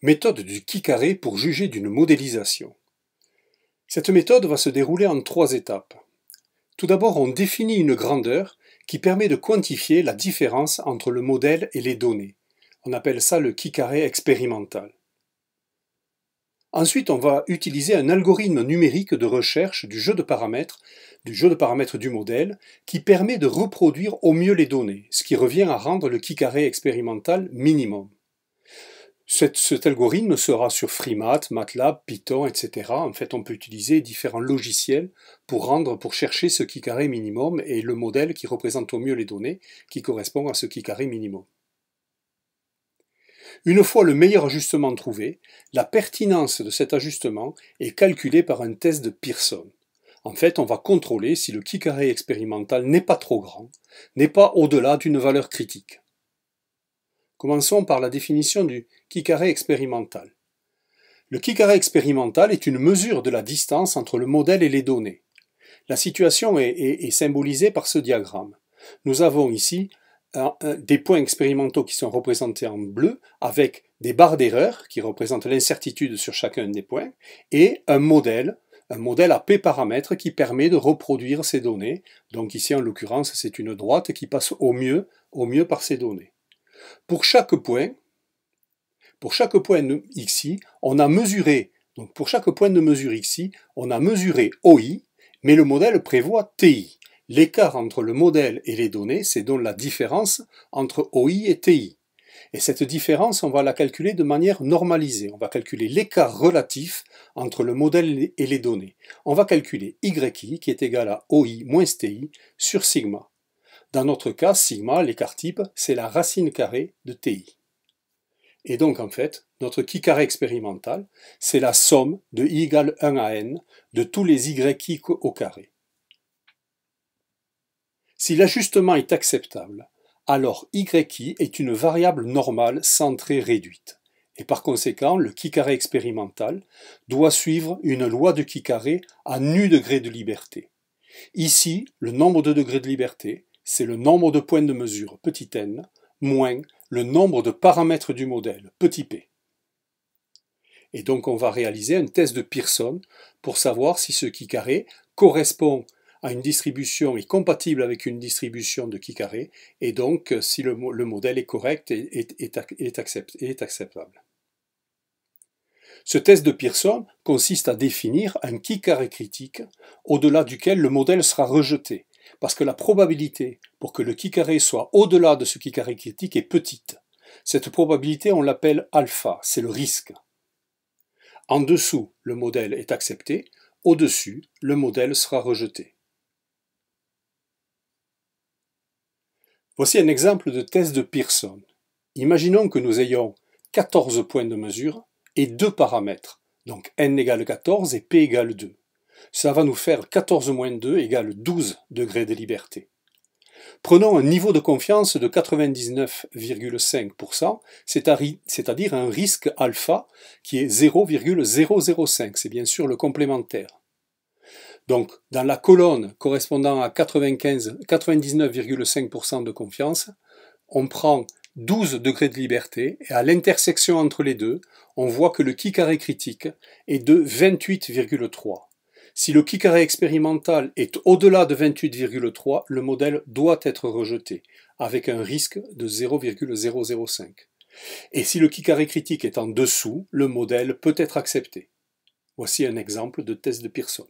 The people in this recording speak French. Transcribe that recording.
Méthode du qui carré pour juger d'une modélisation. Cette méthode va se dérouler en trois étapes. Tout d'abord, on définit une grandeur qui permet de quantifier la différence entre le modèle et les données. On appelle ça le qui carré expérimental. Ensuite, on va utiliser un algorithme numérique de recherche du jeu de paramètres, du jeu de paramètres du modèle, qui permet de reproduire au mieux les données, ce qui revient à rendre le qui carré expérimental minimum. Cet, algorithme sera sur FreeMat, MATLAB, Python, etc. En fait, on peut utiliser différents logiciels pour rendre, pour chercher ce qui carré minimum et le modèle qui représente au mieux les données qui correspond à ce qui carré minimum. Une fois le meilleur ajustement trouvé, la pertinence de cet ajustement est calculée par un test de Pearson. En fait, on va contrôler si le qui carré expérimental n'est pas trop grand, n'est pas au-delà d'une valeur critique. Commençons par la définition du qui-carré expérimental. Le qui-carré expérimental est une mesure de la distance entre le modèle et les données. La situation est, symbolisée par ce diagramme. Nous avons ici des points expérimentaux qui sont représentés en bleu avec des barres d'erreur qui représentent l'incertitude sur chacun des points et un modèle, un modèle à p paramètres qui permet de reproduire ces données. Donc ici en l'occurrence c'est une droite qui passe au mieux, au mieux par ces données. Pour chaque point, pour chaque point on a mesuré, donc pour chaque point de mesure xi, on a mesuré OI, mais le modèle prévoit TI. L'écart entre le modèle et les données, c'est donc la différence entre OI et TI. Et cette différence, on va la calculer de manière normalisée. On va calculer l'écart relatif entre le modèle et les données. On va calculer YI qui est égal à OI moins TI sur sigma. Dans notre cas, sigma, l'écart type, c'est la racine carrée de TI. Et donc, en fait, notre qui carré expérimental, c'est la somme de i égale 1 à n de tous les yi au carré. Si l'ajustement est acceptable, alors yi est une variable normale centrée réduite. Et par conséquent, le qui carré expérimental doit suivre une loi de qui carré à nu degré de liberté. Ici, le nombre de degrés de liberté, c'est le nombre de points de mesure, petit n, moins le nombre de paramètres du modèle, petit p. Et donc on va réaliser un test de Pearson pour savoir si ce qui carré correspond à une distribution et compatible avec une distribution de qui carré et donc euh, si le, modèle est correct et est, est acceptable. Ce test de Pearson consiste à définir un qui carré critique au-delà duquel le modèle sera rejeté parce que la probabilité pour que le qui carré soit au-delà de ce qui carré critique est petite. Cette probabilité, on l'appelle alpha, c'est le risque. En dessous, le modèle est accepté, au-dessus, le modèle sera rejeté. Voici un exemple de test de Pearson. Imaginons que nous ayons 14 points de mesure et deux paramètres, donc n égale 14 et p égale 2 ça va nous faire 14 moins 2 égale 12 degrés de liberté. Prenons un niveau de confiance de 99,5%, c'est-à-dire un risque alpha qui est 0,005, c'est bien sûr le complémentaire. Donc, dans la colonne correspondant à 99,5% de confiance, on prend 12 degrés de liberté et à l'intersection entre les deux, on voit que le qui carré critique est de 28,3. Si le qui carré expérimental est au-delà de 28,3, le modèle doit être rejeté, avec un risque de 0,005. Et si le qui carré critique est en dessous, le modèle peut être accepté. Voici un exemple de test de Pearson.